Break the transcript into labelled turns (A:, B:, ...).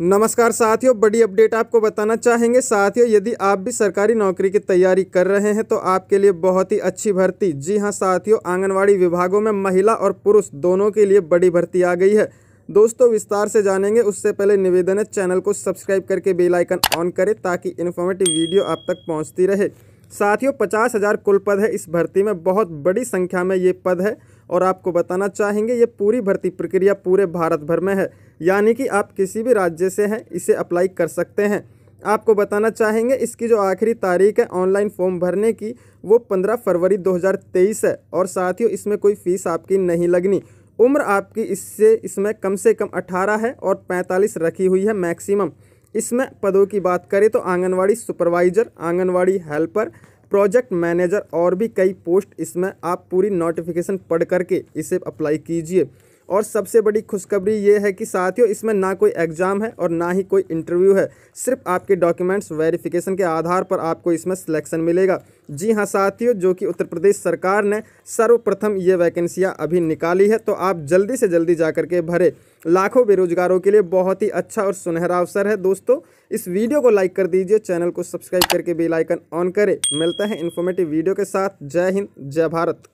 A: नमस्कार साथियों बड़ी अपडेट आपको बताना चाहेंगे साथियों यदि आप भी सरकारी नौकरी की तैयारी कर रहे हैं तो आपके लिए बहुत ही अच्छी भर्ती जी हां साथियों आंगनवाड़ी विभागों में महिला और पुरुष दोनों के लिए बड़ी भर्ती आ गई है दोस्तों विस्तार से जानेंगे उससे पहले निवेदन है चैनल को सब्सक्राइब करके बेलाइकन ऑन करें ताकि इन्फॉर्मेटिव वीडियो आप तक पहुँचती रहे साथियों पचास हज़ार कुल पद है इस भर्ती में बहुत बड़ी संख्या में ये पद है और आपको बताना चाहेंगे ये पूरी भर्ती प्रक्रिया पूरे भारत भर में है यानी कि आप किसी भी राज्य से हैं इसे अप्लाई कर सकते हैं आपको बताना चाहेंगे इसकी जो आखिरी तारीख है ऑनलाइन फॉर्म भरने की वो 15 फरवरी 2023 है और साथ ही इसमें कोई फीस आपकी नहीं लगनी उम्र आपकी इससे इसमें कम से कम 18 है और 45 रखी हुई है मैक्सिमम इसमें पदों की बात करें तो anganwadi supervisor anganwadi helper project manager और भी कई पोस्ट इसमें आप पूरी नोटिफिकेशन पढ़ करके इसे अप्लाई कीजिए और सबसे बड़ी खुशखबरी ये है कि साथियों इसमें ना कोई एग्ज़ाम है और ना ही कोई इंटरव्यू है सिर्फ आपके डॉक्यूमेंट्स वेरिफिकेशन के आधार पर आपको इसमें सिलेक्शन मिलेगा जी हाँ साथियों जो कि उत्तर प्रदेश सरकार ने सर्वप्रथम ये वैकेंसियाँ अभी निकाली है तो आप जल्दी से जल्दी जा के भरे लाखों बेरोजगारों के लिए बहुत ही अच्छा और सुनहरा अवसर है दोस्तों इस वीडियो को लाइक कर दीजिए चैनल को सब्सक्राइब करके बेल आइकन ऑन करें मिलता है इन्फॉर्मेटिव वीडियो के साथ जय हिंद जय भारत